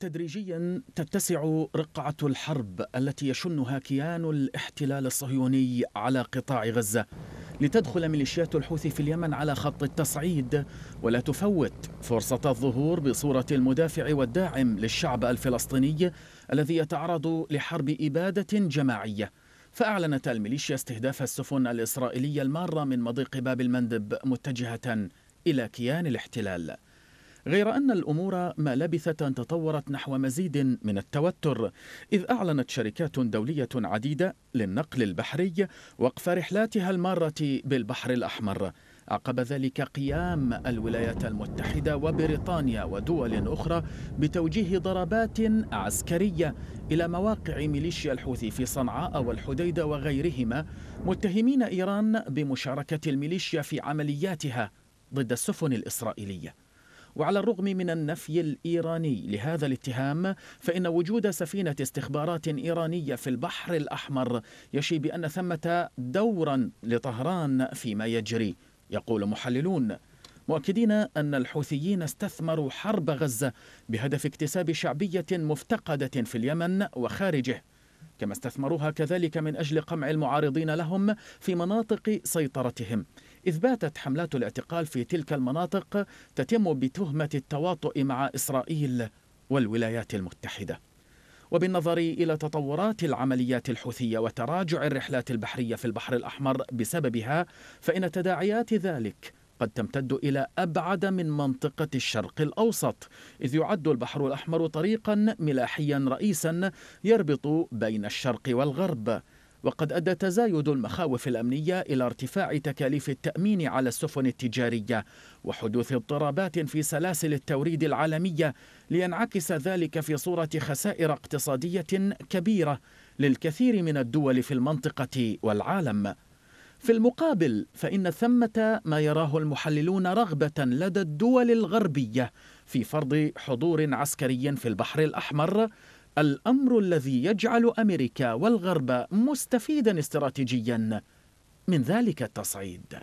تدريجيا تتسع رقعة الحرب التي يشنها كيان الاحتلال الصهيوني على قطاع غزة لتدخل ميليشيات الحوثي في اليمن على خط التصعيد ولا تفوت فرصة الظهور بصورة المدافع والداعم للشعب الفلسطيني الذي يتعرض لحرب إبادة جماعية فأعلنت الميليشيا استهداف السفن الإسرائيلية المارة من مضيق باب المندب متجهة إلى كيان الاحتلال غير أن الأمور ما لبثت أن تطورت نحو مزيد من التوتر إذ أعلنت شركات دولية عديدة للنقل البحري وقف رحلاتها المارة بالبحر الأحمر عقب ذلك قيام الولايات المتحدة وبريطانيا ودول أخرى بتوجيه ضربات عسكرية إلى مواقع ميليشيا الحوثي في صنعاء والحديدة وغيرهما متهمين إيران بمشاركة الميليشيا في عملياتها ضد السفن الإسرائيلية وعلى الرغم من النفي الإيراني لهذا الاتهام فإن وجود سفينة استخبارات إيرانية في البحر الأحمر يشي بأن ثمة دورا لطهران فيما يجري يقول محللون مؤكدين أن الحوثيين استثمروا حرب غزة بهدف اكتساب شعبية مفتقدة في اليمن وخارجه كما استثمروها كذلك من أجل قمع المعارضين لهم في مناطق سيطرتهم إذ باتت حملات الاعتقال في تلك المناطق تتم بتهمة التواطؤ مع إسرائيل والولايات المتحدة وبالنظر إلى تطورات العمليات الحوثية وتراجع الرحلات البحرية في البحر الأحمر بسببها فإن تداعيات ذلك قد تمتد إلى أبعد من منطقة الشرق الأوسط إذ يعد البحر الأحمر طريقا ملاحيا رئيسا يربط بين الشرق والغرب وقد أدى تزايد المخاوف الأمنية إلى ارتفاع تكاليف التأمين على السفن التجارية وحدوث اضطرابات في سلاسل التوريد العالمية لينعكس ذلك في صورة خسائر اقتصادية كبيرة للكثير من الدول في المنطقة والعالم في المقابل فإن ثمة ما يراه المحللون رغبة لدى الدول الغربية في فرض حضور عسكري في البحر الأحمر الأمر الذي يجعل أمريكا والغرب مستفيدا استراتيجيا من ذلك التصعيد